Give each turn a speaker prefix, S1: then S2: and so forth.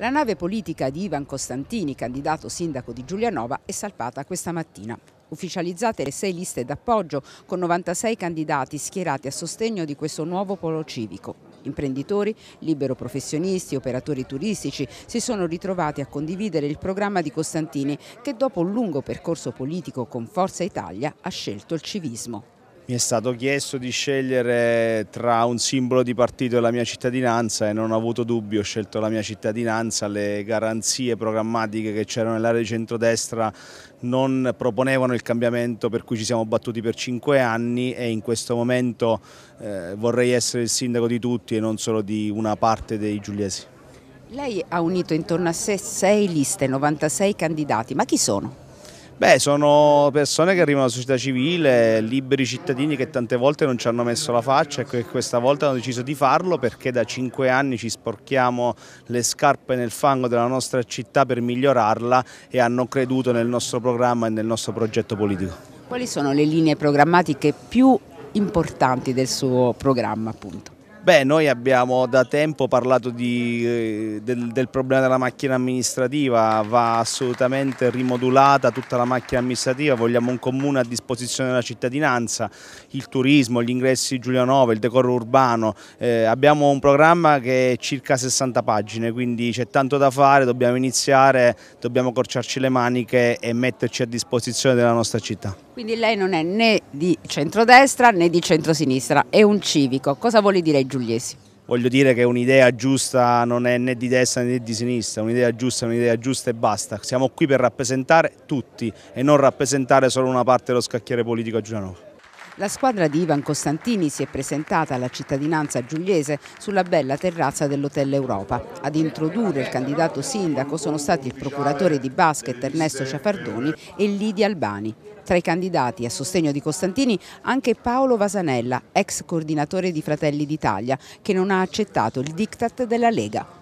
S1: La nave politica di Ivan Costantini, candidato sindaco di Giulianova, è salpata questa mattina ufficializzate le sei liste d'appoggio con 96 candidati schierati a sostegno di questo nuovo polo civico. Imprenditori, libero professionisti, operatori turistici si sono ritrovati a condividere il programma di Costantini che dopo un lungo percorso politico con Forza Italia ha scelto il civismo.
S2: Mi è stato chiesto di scegliere tra un simbolo di partito e la mia cittadinanza e non ho avuto dubbi, ho scelto la mia cittadinanza, le garanzie programmatiche che c'erano nell'area di centrodestra non proponevano il cambiamento per cui ci siamo battuti per cinque anni e in questo momento eh, vorrei essere il sindaco di tutti e non solo di una parte dei giuliesi.
S1: Lei ha unito intorno a sé sei liste, 96 candidati, ma chi sono?
S2: Beh, sono persone che arrivano alla società civile, liberi cittadini che tante volte non ci hanno messo la faccia e che questa volta hanno deciso di farlo perché da cinque anni ci sporchiamo le scarpe nel fango della nostra città per migliorarla e hanno creduto nel nostro programma e nel nostro progetto politico.
S1: Quali sono le linee programmatiche più importanti del suo programma appunto?
S2: Beh, noi abbiamo da tempo parlato di, eh, del, del, problema della macchina amministrativa, va assolutamente rimodulata tutta la macchina amministrativa, vogliamo un comune a disposizione della cittadinanza, il turismo, gli ingressi Giulianova, il decoro urbano, eh, abbiamo un programma che è circa 60 pagine, quindi c'è tanto da fare, dobbiamo iniziare, dobbiamo corciarci le maniche e metterci a disposizione della nostra città.
S1: Quindi lei non è né di centrodestra né di centrosinistra, è un
S2: civico, cosa vuole dire Giuliano? giuliesi. Voglio dire che un'idea giusta non è né di destra né di sinistra, un'idea giusta è un'idea giusta e basta. Siamo qui per rappresentare tutti e non rappresentare solo una parte dello scacchiere politico a Giulianova.
S1: La squadra di Ivan Costantini si è presentata alla cittadinanza giugliese sulla bella terrazza dell'Hotel Europa. Ad introdurre il candidato sindaco sono stati il procuratore di basket Ernesto Ciafardoni e Lidia Albani. Tra i candidati a sostegno di Costantini anche Paolo Vasanella, ex coordinatore di Fratelli d'Italia, che non ha accettato il diktat della Lega.